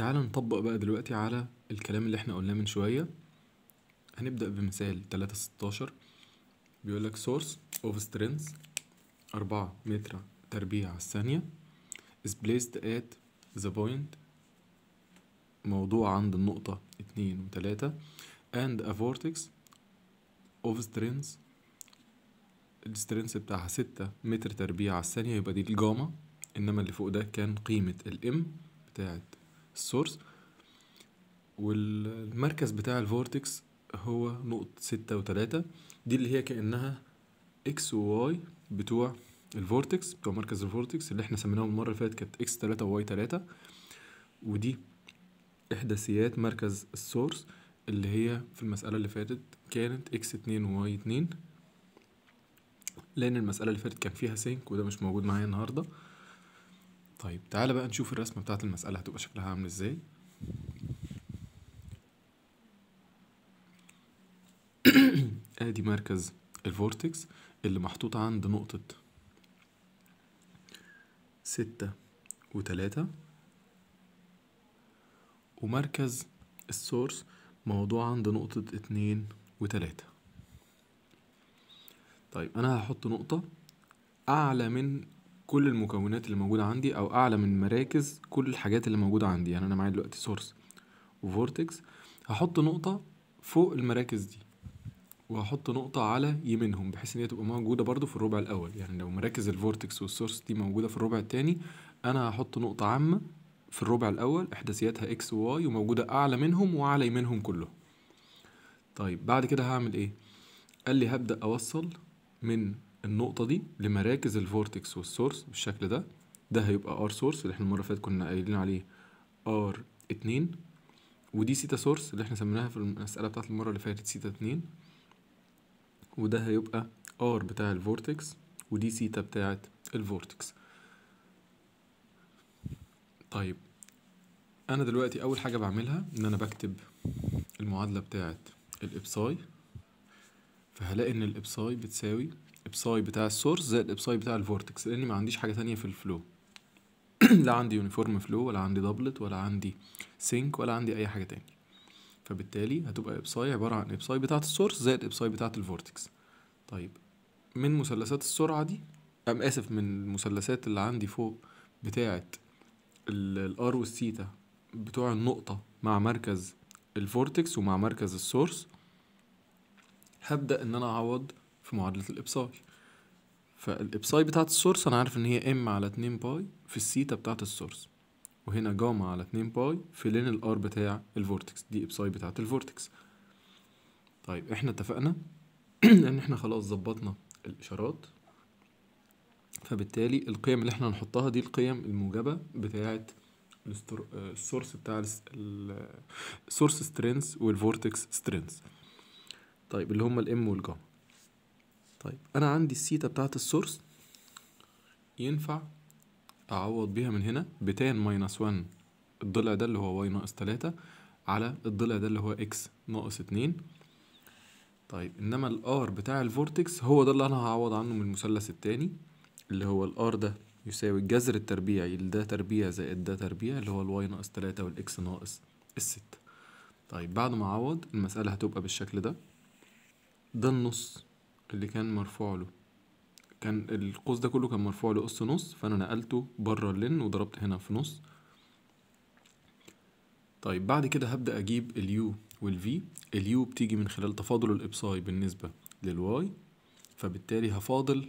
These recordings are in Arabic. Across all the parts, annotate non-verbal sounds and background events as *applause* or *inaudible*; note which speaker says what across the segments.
Speaker 1: تعال نطبق بقى دلوقتي على الكلام اللي احنا قلناه من شوية هنبدأ بمثال تلاتة ستاشر بيقولك source of strength أربعة متر تربيع على الثانية is placed at the point موضوع عند النقطة اتنين وتلاتة and a vortex of strength السترينث بتاعها ستة متر تربيع على الثانية يبقى دي الجاما إنما اللي فوق ده كان قيمة الإم بتاعت السورس والمركز بتاع الفورتكس هو نقطة ستة وتلاتة دي اللي هي كأنها اكس وواي بتوع الفورتكس بتوع مركز الفورتكس اللي احنا سميناهم المرة اللي فاتت كانت اكس تلاتة وواي تلاتة ودي إحداثيات مركز السورس اللي هي في المسألة اللي فاتت كانت اكس اتنين وواي اتنين لأن المسألة اللي فاتت كان فيها سينك وده مش موجود معايا النهاردة طيب تعال بقى نشوف الرسمة بتاعت المسألة هتبقى شكلها عامل ازاي *clears throat* ادي مركز الفورتكس اللي محطوط عند نقطة ستة وتلاتة ومركز السورس موضوع عند نقطة اتنين وتلاتة طيب أنا هحط نقطة أعلى من كل المكونات اللي موجودة عندي أو أعلى من مراكز كل الحاجات اللي موجودة عندي يعني أنا معايا دلوقتي سورس وفورتكس هحط نقطة فوق المراكز دي وهحط نقطة على يمينهم بحيث إن هي تبقى موجودة برضو في الربع الأول يعني لو مراكز الفورتكس والسورس دي موجودة في الربع التاني أنا هحط نقطة عامة في الربع الأول إحداثياتها إكس وواي وموجودة أعلى منهم وأعلى يمينهم كلهم طيب بعد كده هعمل إيه؟ قال لي هبدأ أوصل من النقطة دي لمراكز الفورتكس والسورس بالشكل ده ده هيبقى ار سورس اللي احنا المرة اللي فاتت كنا قايلين عليه ار اتنين ودي سيتا سورس اللي احنا سميناها في المسألة بتاعت المرة اللي فاتت سيتا اتنين وده هيبقى ار بتاع الفورتكس ودي سيتا بتاعت الفورتكس طيب انا دلوقتي اول حاجة بعملها ان انا بكتب المعادلة بتاعت الابساي فهلاقي ان الابساي بتساوي الابساي بتاع السورس زائد الابساي بتاع الفورتكس لان ما عنديش حاجه تانية في الفلو *clears throat* لا عندي يونيفورم فلو ولا عندي دبلت ولا عندي سينك ولا عندي اي حاجه تانية فبالتالي هتبقى ابساي عباره عن ابساي بتاعه السورس زائد ابساي بتاعه الفورتكس طيب من مثلثات السرعه دي ام اسف من المثلثات اللي عندي فوق بتاعه الار والثيتا بتوع النقطه مع مركز الفورتكس ومع مركز السورس هبدا ان انا اعوض في معادلة الإبصاي فالإبصاي بتاعت السورس أنا عارف إن هي إم على اتنين باي في السيتا بتاعت السورس وهنا جاما على اتنين باي في لين الآر بتاع الفورتكس دي إبصاي بتاعت الفورتكس طيب إحنا اتفقنا *clears throat* إن إحنا خلاص ظبطنا الإشارات فبالتالي القيم اللي إحنا هنحطها دي القيم الموجبة بتاعة السورس بتاع السورس سترينث والفورتكس سترينث طيب اللي هما الام والجاما طيب انا عندي السيتا بتاعت السورس ينفع اعوض بيها من هنا بتان ماينس 1 الضلع ده اللي هو واي ناقص 3 على الضلع ده اللي هو اكس ناقص 2 طيب انما الار بتاع الفورتكس هو ده اللي انا هعوض عنه من المثلث التاني اللي هو الار ده يساوي الجذر التربيعي لده تربيع زائد ده تربيع اللي هو الواي ناقص 3 والاكس ناقص الستة طيب بعد ما اعوض المسألة هتبقى بالشكل ده ده النص اللي كان مرفوع له كان القوس ده كله كان مرفوع له اس نص فانا نقلته بره اللين وضربت هنا في نص طيب بعد كده هبدا اجيب اليو والفي اليو بتيجي من خلال تفاضل الابصاي بالنسبه للواي فبالتالي هفاضل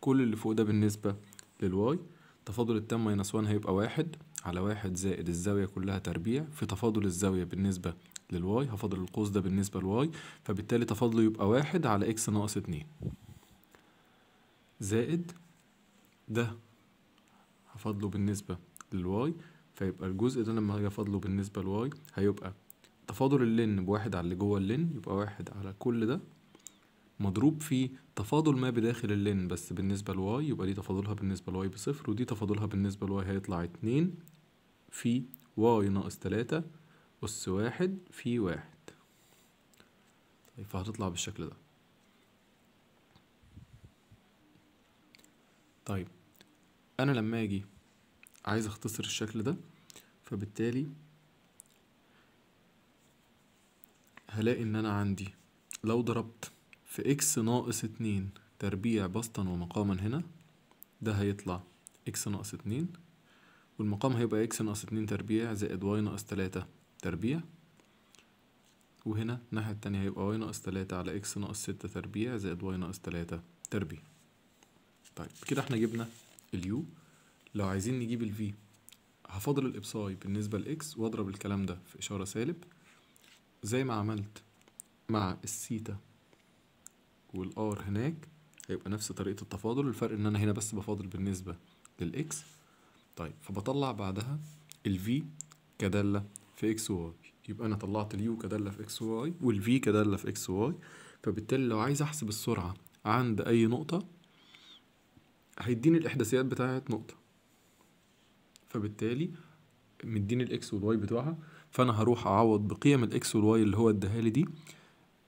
Speaker 1: كل اللي فوق ده بالنسبه للواي تفاضل التام ماينس 1 هيبقى واحد على واحد زائد الزاوية كلها تربيع في تفاضل الزاوية بالنسبة للواي هفضل القوس ده بالنسبة لواي فبالتالي تفاضله يبقى واحد على اكس ناقص اتنين زائد ده هفضله بالنسبة للواي فيبقى الجزء ده لما هاجي افضله بالنسبة لواي هيبقى تفاضل اللن بواحد على اللي جوه اللن يبقى واحد على كل ده مضروب في تفاضل ما بداخل اللين بس بالنسبة لواي يبقى دي تفاضلها بالنسبة لواي بصفر ودي تفاضلها بالنسبة لواي هيطلع اتنين في واي ناقص تلاتة أس واحد في واحد طيب فهتطلع بالشكل ده طيب أنا لما أجي عايز أختصر الشكل ده فبالتالي هلاقي إن أنا عندي لو ضربت في إكس ناقص اتنين تربيع بسطا ومقاما هنا ده هيطلع إكس ناقص اتنين والمقام هيبقى إكس ناقص اتنين تربيع زائد واي ناقص تلاتة تربيع وهنا الناحية التانية هيبقى واي ناقص تلاتة على اكس ناقص ستة تربيع زائد واي ناقص تلاتة تربيع طيب كده احنا جبنا اليو لو عايزين نجيب الفي هفضل الابصاي بالنسبة لاكس واضرب الكلام ده في اشارة سالب زي ما عملت مع السيتا والار هناك هيبقى نفس طريقة التفاضل الفرق ان انا هنا بس بفاضل بالنسبة للاكس طيب فبطلع بعدها الفي كدالة في اكس واي يبقى انا طلعت اليو كداله في اكس واي والفي كداله في اكس واي فبالتالي لو عايز احسب السرعه عند اي نقطه هيديني الاحداثيات بتاعه نقطه فبالتالي مديني الاكس والواي بتوعها فانا هروح اعوض بقيم الاكس والواي اللي هو اداها لي دي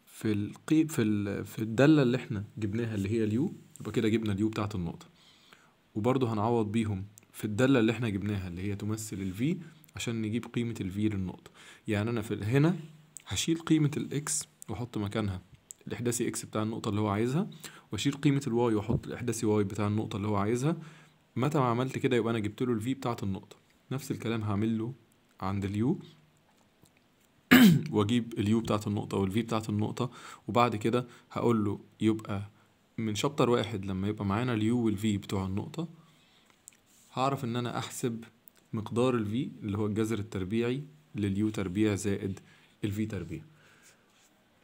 Speaker 1: في القي في ال... في الداله اللي احنا جبناها اللي هي اليو يبقى كده جبنا اليو بتاعه النقطه وبرضه هنعوض بيهم في الداله اللي احنا جبناها اللي هي تمثل الفي عشان نجيب قيمة ال v للنقطة يعني أنا في هنا هشيل قيمة ال x وأحط مكانها الإحداثي x بتاع النقطة اللي هو عايزها وأشيل قيمة ال y وأحط الإحداثي y بتاع النقطة اللي هو عايزها متى ما عملت كده يبقى أنا جبت له ال v بتاعة النقطة نفس الكلام هعمل له عند U *clears throat* واجيب U بتاعت النقطة V بتاعت النقطة وبعد كده هقول له يبقى من شابتر واحد لما يبقى معانا وال V بتوع النقطة هعرف ان انا احسب مقدار V اللي هو الجذر التربيعي لليو تربيع زائد V تربيع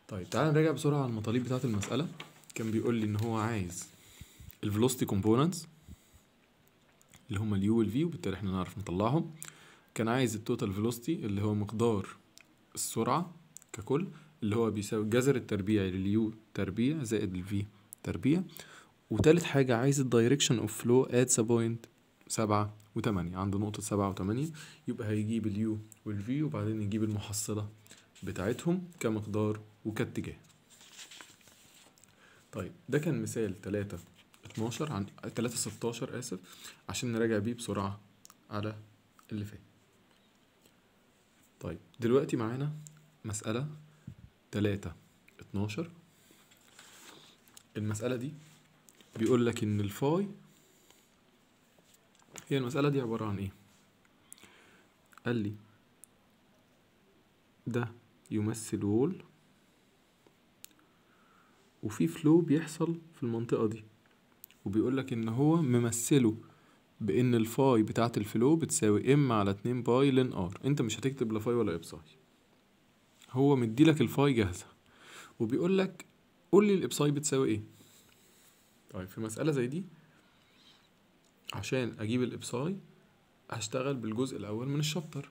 Speaker 1: طيب تعال نراجع بسرعة على المطالب بتاعة المسألة كان بيقول لي إن هو عايز Velocity Components اللي هما اليو والفي وبالتالي احنا نعرف نطلعهم كان عايز التوتال فيلوستي اللي هو مقدار السرعة ككل اللي هو بيساوي الجذر التربيعي لليو تربيع زائد الفي تربيع وتالت حاجة عايز الدايركشن اوف فلو ات the بوينت سبعة وتمانية عند نقطة سبعة وتمانية يبقى هيجيب اليو والفي وبعدين يجيب المحصلة بتاعتهم كمقدار وكاتجاه طيب ده كان مثال تلاتة اتناشر عن تلاتة ستاشر آسف عشان نراجع بيه بسرعة على اللي فات طيب دلوقتي معانا مسألة تلاتة اتناشر المسألة دي بيقول لك إن الفاي هي المسألة دي عبارة عن ايه قال لي ده يمثل وول وفي فلو بيحصل في المنطقة دي وبيقولك ان هو ممثله بان الفاي بتاعة الفلو بتساوي ام على اتنين باي لن ار انت مش هتكتب لا فاي ولا ابساي هو مديلك الفاي جاهزة وبيقولك قولي الابساي بتساوي ايه طيب في مسألة زي دي عشان اجيب الابصاري هشتغل بالجزء الاول من الشابتر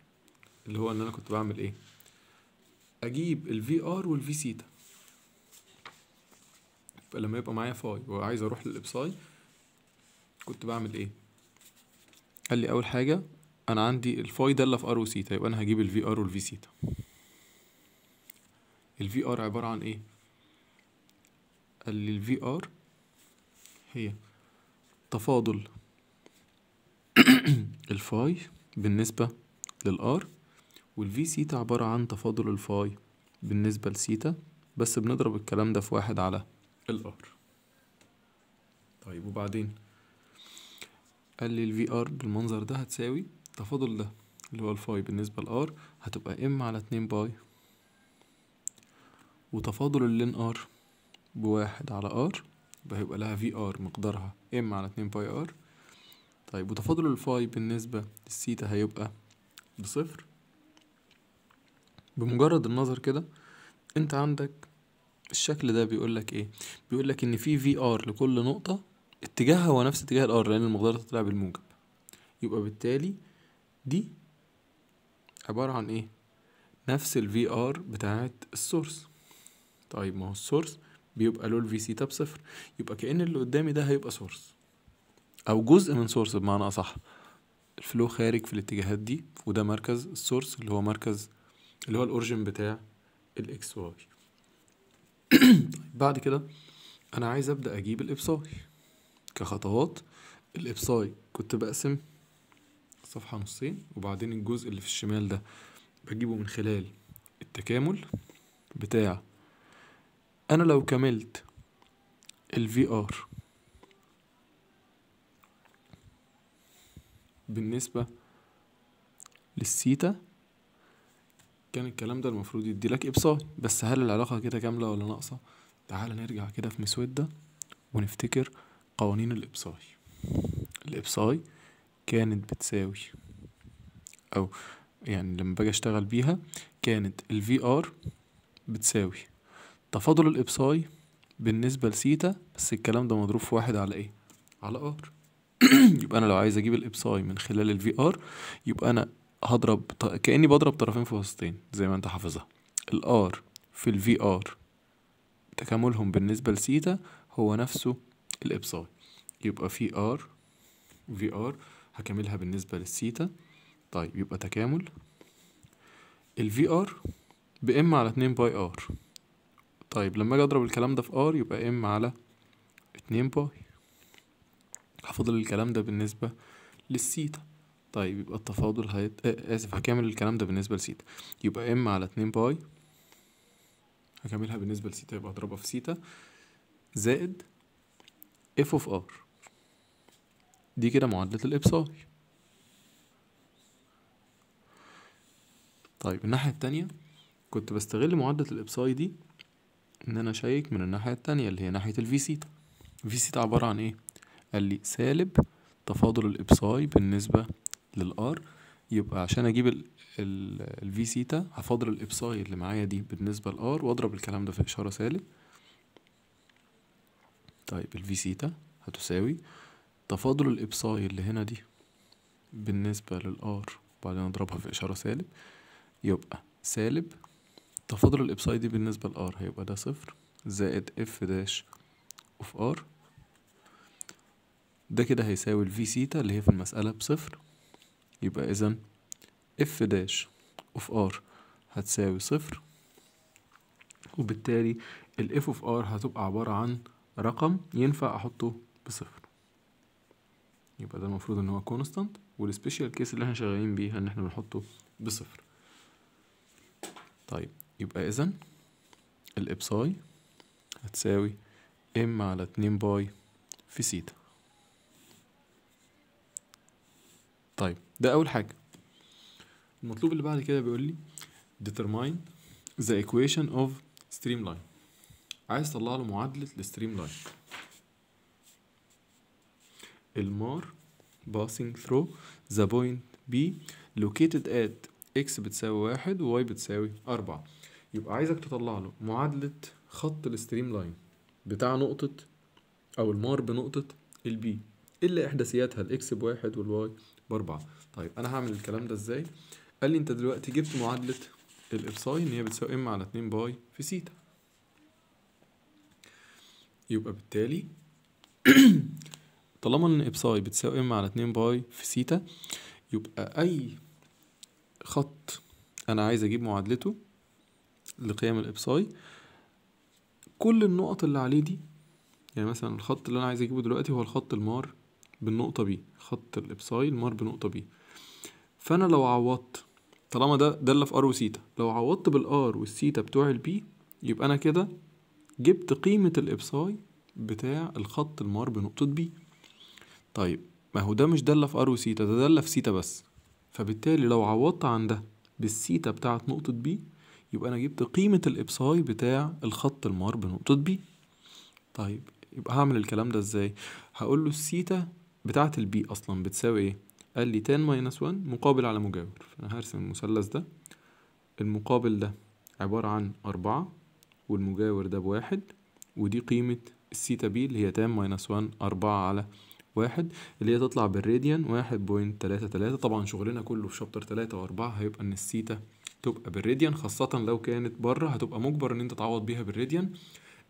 Speaker 1: اللي هو ان انا كنت بعمل ايه اجيب الفي ار والفي سيتا فلما يبقى معايا فاي وعايز اروح للابصاي كنت بعمل ايه قال لي اول حاجه انا عندي الفاي ده اللي في ار وسيتا يبقى انا هجيب الفي ار والفي سيتا الفي ار عباره عن ايه قال لي الفي ار هي تفاضل الفاي بالنسبة للار والفي سيتا عبارة عن تفاضل الفاي بالنسبة لسيتا بس بنضرب الكلام ده في واحد على الار طيب وبعدين قال لي الفي ار بالمنظر ده هتساوي تفاضل ده اللي هو الفاي بالنسبة لار هتبقى ام على اتنين باي وتفاضل اللين ار بواحد على ار يبقى هيبقى لها في ار مقدارها ام على اتنين باي ار طيب وتفاضل الفاي بالنسبة للسيتا هيبقى بصفر بمجرد النظر كده انت عندك الشكل ده بيقولك ايه بيقولك ان في في ار لكل نقطة اتجاهها هو نفس اتجاه الار لان المقدار تطلع بالموجب يبقى بالتالي دي عبارة عن ايه نفس ال VR بتاعت السورس طيب ما هو السورس بيبقى له ال V سيتا بصفر يبقى كأن اللي قدامي ده هيبقى سورس او جزء من سورس بمعنى اصح الفلو خارج في الاتجاهات دي وده مركز السورس اللي هو مركز اللي هو الاورجن بتاع الاكس واي *clears throat* بعد كده انا عايز ابدا اجيب الابصاي كخطوات الابصاي كنت بقسم الصفحه نصين وبعدين الجزء اللي في الشمال ده بجيبه من خلال التكامل بتاع انا لو كملت الفي ار بالنسبة للسيتا كان الكلام ده المفروض يديلك إبصار بس هل العلاقة كده كاملة ولا ناقصة؟ تعال نرجع كده في مسودة ونفتكر قوانين الإبصاي الإبصاي كانت بتساوي أو يعني لما باجي أشتغل بيها كانت ال VR بتساوي تفاضل الإبصاي بالنسبة لسيتا بس الكلام ده مضروب في واحد على إيه؟ على R *clears throat* يبقى انا لو عايز اجيب الابصاي من خلال الفي ار يبقى انا هضرب كاني بضرب طرفين في وسطين زي ما انت حافظها الار في الفي ار تكاملهم بالنسبه لسيتا هو نفسه الابصاي يبقى في ار في ار هكملها بالنسبه للسيتا طيب يبقى تكامل الفي ار بام على 2 باي ار طيب لما اجي اضرب الكلام ده في ار يبقى ام على 2 باي هفضل الكلام ده بالنسبة للسيتا طيب يبقى التفاضل هيت... آسف هكمل الكلام ده بالنسبة لسيتا يبقى ام على اتنين باي هكملها بالنسبة لسيتا يبقى هضربها في سيتا زائد اف اوف ار دي كده معادلة الابصار طيب الناحية التانية كنت بستغل معادلة الإبصاي دي إن أنا أشيك من الناحية التانية اللي هي ناحية الفي سيتا الفي سيتا عبارة عن إيه؟ قال لي سالب تفاضل الإبساي بالنسبة للآر يبقى عشان أجيب الفي سيتا هفاضل الإبساي اللي معايا دي بالنسبة للآر وأضرب الكلام ده في إشارة سالب طيب الفي سيتا هتساوي تفاضل الإبساي اللي هنا دي بالنسبة للآر وبعدين أضربها في إشارة سالب يبقى سالب تفاضل الإبساي دي بالنسبة لآر هيبقى ده صفر زائد اف داش اوف ار ده كده هيساوي الفي سيتا اللي هي في المسألة بصفر يبقى إذا اف داش اوف ار هتساوي صفر وبالتالي الاف اوف ار هتبقى عبارة عن رقم ينفع أحطه بصفر يبقى ده المفروض إن هو كونستانت والسبيشال كيس اللي احنا شغالين بيها إن احنا بنحطه بصفر طيب يبقى إذا الإبساي هتساوي ام على اتنين باي في سيتا طيب ده أول حاجة المطلوب اللي بعد كده بيقول لي determine the equation of streamline عايز تطلع له معادلة ال streamline المار passing through the point B located at x بتساوي واحد و y بتساوي أربعة يبقى عايزك تطلع له معادلة خط الستريم لاين بتاع نقطة أو المار بنقطة البي إيه اللي إحداثياتها الإكس بواحد والواي بأربعة طيب أنا هعمل الكلام ده إزاي؟ قال لي أنت دلوقتي جبت معادلة الإبساي إن هي بتساوي إم على 2 باي في سيتا يبقى بالتالي *clears throat* طالما إن إبساي بتساوي إم على 2 باي في سيتا يبقى أي خط أنا عايز أجيب معادلته لقيم الإبساي كل النقط اللي عليه دي يعني مثلا الخط اللي أنا عايز أجيبه دلوقتي هو الخط المار بالنقطة بي خط الإبساي المار بنقطة بي فأنا لو عوضت طالما ده ده اللي في ار وسيتا لو عوضت بالار والسيتا بتوع البي يبقى انا كده جبت قيمة الابساي بتاع الخط المار بنقطة بي طيب ما هو ده مش دالة في ار وسيتا ده دالة في سيتا بس فبالتالي لو عوضت عن ده بالسيتا بتاعة نقطة بي يبقى انا جبت قيمة الابساي بتاع الخط المار بنقطة بي طيب يبقى هعمل الكلام ده ازاي هقول له السيتا بتاعت البي أصلا بتساوي إيه؟ قال لي تان ماينس 1 مقابل على مجاور فأنا هرسم المثلث ده المقابل ده عبارة عن أربعة والمجاور ده بواحد ودي قيمة السيتا بي اللي هي تان ماينس 1 أربعة على واحد اللي هي تطلع بالراديان واحد بوينت تلاتة تلاتة طبعا شغلنا كله في شابتر تلاتة وأربعة هيبقى إن السيتا تبقى بالراديان خاصة لو كانت بره هتبقى مجبر إن أنت تعوض بيها بالراديان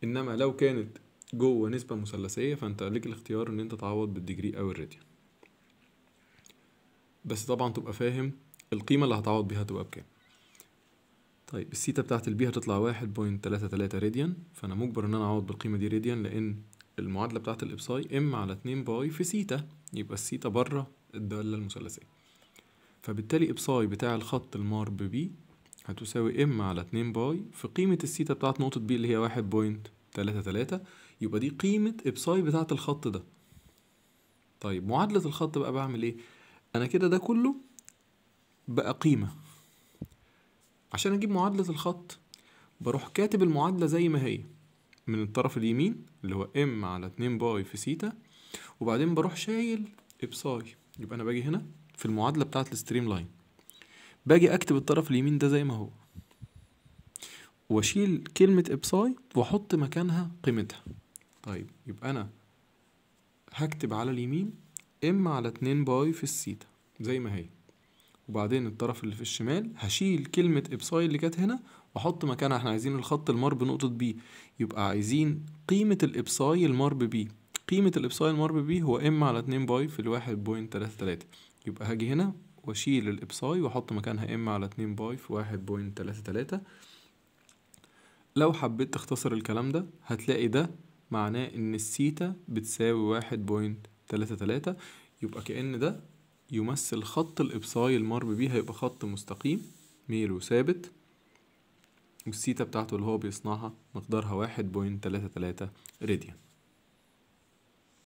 Speaker 1: إنما لو كانت جوه نسبة مثلثية فانت ليك الاختيار ان انت تعوض بالديجري او الراديان بس طبعا تبقى فاهم القيمة اللي هتعوض بيها تبقى بكام طيب السيتا بتاعت البي هتطلع واحد بوينت تلاتة تلاتة راديان فأنا مجبر إن أنا أعوض بالقيمة دي راديان لأن المعادلة بتاعت الإبساي إم على اتنين باي في سيتا يبقى السيتا بره الدالة المثلثية فبالتالي إبساي بتاع الخط المار ببي هتساوي إم على اتنين باي في قيمة السيتا بتاعت نقطة بي اللي هي واحد بوينت تلاتة تلاتة يبقى دي قيمة إبساي بتاعة الخط ده طيب معادلة الخط بقى بعمل إيه؟ أنا كده ده كله بقى قيمة عشان أجيب معادلة الخط بروح كاتب المعادلة زي ما هي من الطرف اليمين اللي هو ام على 2 باي في سيتا وبعدين بروح شايل ابساي يبقى انا باجي هنا في المعادله بتاعه الستريم لاين باجي اكتب الطرف اليمين ده زي ما هو واشيل كلمه ابساي واحط مكانها قيمتها طيب يبقى أنا هكتب على اليمين إم على اتنين باي في السيتا زي ما هي وبعدين الطرف اللي في الشمال هشيل كلمة إبساي اللي كانت هنا وأحط مكانها احنا عايزين الخط المار بنقطة بي يبقى عايزين قيمة الإبساي المار ببي قيمة الإبساي المار ببي هو إم على اتنين باي في الواحد بوينت تلاتة تلاتة يبقى هاجي هنا واشيل الإبساي واحط مكانها إم على اتنين باي في واحد بوينت تلاتة تلاتة لو حبيت تختصر الكلام ده هتلاقي ده معناه ان السيتا بتساوي واحد بوينت تلاتة تلاتة يبقى كأن ده يمثل خط الإبصاي المر بيه هيبقى خط مستقيم ميله ثابت والسيتا بتاعته اللي هو بيصنعها مقدارها واحد بوينت تلاتة تلاتة راديان